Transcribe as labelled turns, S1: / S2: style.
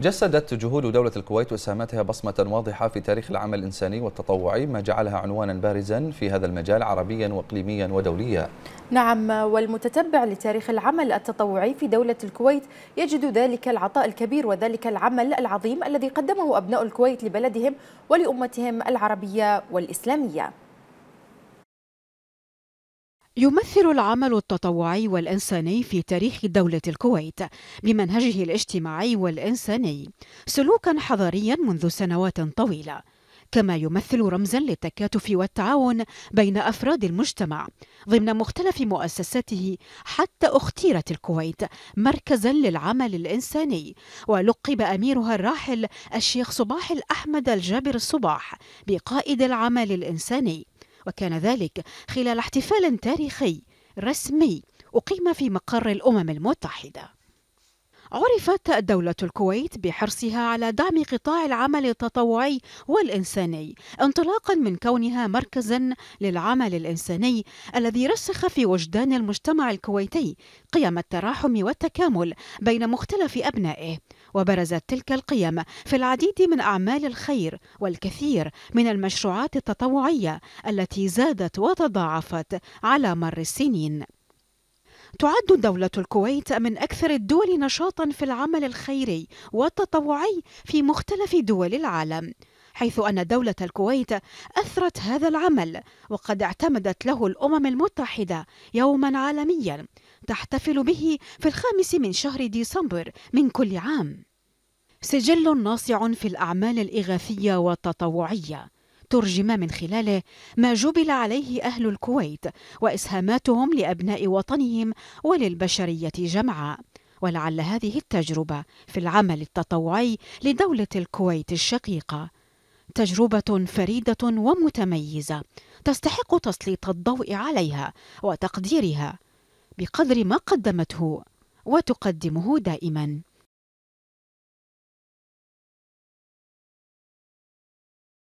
S1: جسدت جهود دولة الكويت وساهمتها بصمة واضحة في تاريخ العمل الإنساني والتطوعي ما جعلها عنوانا بارزا في هذا المجال عربيا وإقليميا ودوليا نعم والمتتبع لتاريخ العمل التطوعي في دولة الكويت يجد ذلك العطاء الكبير وذلك العمل العظيم الذي قدمه أبناء الكويت لبلدهم ولأمتهم العربية والإسلامية
S2: يمثل العمل التطوعي والإنساني في تاريخ دولة الكويت بمنهجه الاجتماعي والإنساني سلوكا حضاريا منذ سنوات طويلة كما يمثل رمزا للتكاتف والتعاون بين أفراد المجتمع ضمن مختلف مؤسساته حتى اختيرت الكويت مركزا للعمل الإنساني ولقب أميرها الراحل الشيخ صباح الأحمد الجابر الصباح بقائد العمل الإنساني وكان ذلك خلال احتفال تاريخي رسمي أقيم في مقر الأمم المتحدة. عرفت دولة الكويت بحرصها على دعم قطاع العمل التطوعي والإنساني، انطلاقا من كونها مركزا للعمل الإنساني الذي رسخ في وجدان المجتمع الكويتي قيم التراحم والتكامل بين مختلف أبنائه، وبرزت تلك القيم في العديد من أعمال الخير والكثير من المشروعات التطوعية التي زادت وتضاعفت على مر السنين تعد دولة الكويت من أكثر الدول نشاطا في العمل الخيري والتطوعي في مختلف دول العالم حيث أن دولة الكويت أثرت هذا العمل وقد اعتمدت له الأمم المتحدة يوما عالميا تحتفل به في الخامس من شهر ديسمبر من كل عام سجل ناصع في الأعمال الإغاثية والتطوعية ترجم من خلاله ما جبل عليه أهل الكويت وإسهاماتهم لأبناء وطنهم وللبشرية جمعاء ولعل هذه التجربة في العمل التطوعي لدولة الكويت الشقيقة تجربة فريدة ومتميزة تستحق تسليط الضوء عليها وتقديرها بقدر
S1: ما قدمته وتقدمه دائما